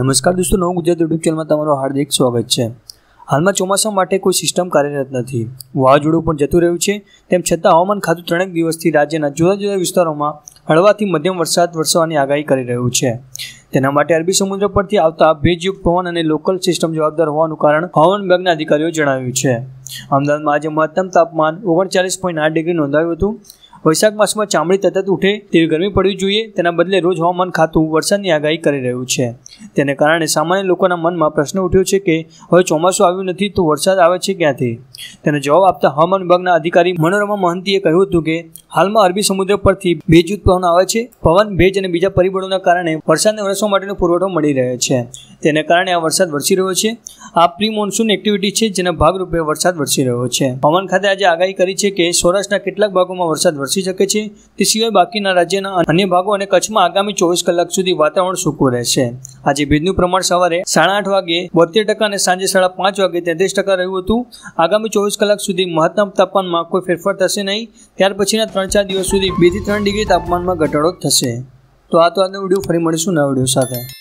નમસ્કાર દોસ્તો નવું ગુજરાત યુટ્યુબ ચેનલમાં તમારું હાર્દિક સ્વાગત છે હાલમાં ચોમાસા માટે કોઈ સિસ્ટમ કાર્યરત નથી વાવાઝોડું પણ જતું રહ્યું છે તેમ છતાં હવામાન ખાતું ત્રણેક દિવસથી રાજ્યના જુદા જુદા વિસ્તારોમાં હળવાથી મધ્યમ વરસાદ વરસવાની આગાહી કરી રહ્યું છે તેના માટે અરબી સમુદ્ર પરથી આવતા ભેજયુક્ત પવન અને લોકલ સિસ્ટમ જવાબદાર હોવાનું કારણ હવામાન વિભાગના અધિકારીઓ જણાવ્યું છે અમદાવાદમાં આજે મહત્તમ તાપમાન ઓગણચાલીસ પોઈન્ટ આઠ ડિગ્રી નોંધાયું હતું વૈશાખ માસમાં ચામડી તતત ઉઠે તેવી ગરમી પડવી જોઈએ તેના બદલે રોજ હવામાન ખાતું વરસાદની આગાહી કરી રહ્યું છે તેને કારણે સામાન્ય લોકોના મનમાં પ્રશ્ન ઉઠ્યો છે કે હવે ચોમાસું આવ્યું નથી તો વરસાદ આવે છે ક્યાંથી તેનો જવાબ આપતા હવામાન વિભાગના અધિકારી મનોરમા મહંતીએ કહ્યું હતું કે હાલમાં અરબી સમુદ્ર પરથી ભેજ ઉત્પન્ન આવે છે પવન ભેજ અને બીજા પરિબળોના કારણે વરસાદને વરસવા માટેનો પુરવઠો મળી રહ્યો છે તેને કારણે આ વરસાદ વરસી રહ્યો છે આ પ્રી મોન્સૂન એક્ટિવિટી છે જેના ભાગરૂપે વરસાદ વરસી રહ્યો છે હવામાન ખાતે આજે આગાહી કરી છે કે સૌરાષ્ટ્રના કેટલાક ભાગોમાં વરસાદ વરસી શકે છે તે સિવાય બાકીના રાજ્યના અન્ય ભાગો અને કચ્છમાં આગામી ચોવીસ કલાક સુધી વાતાવરણ સૂકું રહેશે આજે ભેજનું પ્રમાણ સવારે સાડા આઠ વાગે બોતેર ટકા અને સાંજે સાડા પાંચ વાગે તેત્રીસ ટકા રહ્યું હતું આગામી ચોવીસ કલાક સુધી મહત્તમ તાપમાનમાં કોઈ ફેરફાર થશે નહીં ત્યાર પછીના ત્રણ ચાર દિવસ સુધી બેથી ત્રણ ડિગ્રી તાપમાનમાં ઘટાડો થશે તો આ તો આજનો વિડીયો ફરી મળીશું નવા વિડીયો સાથે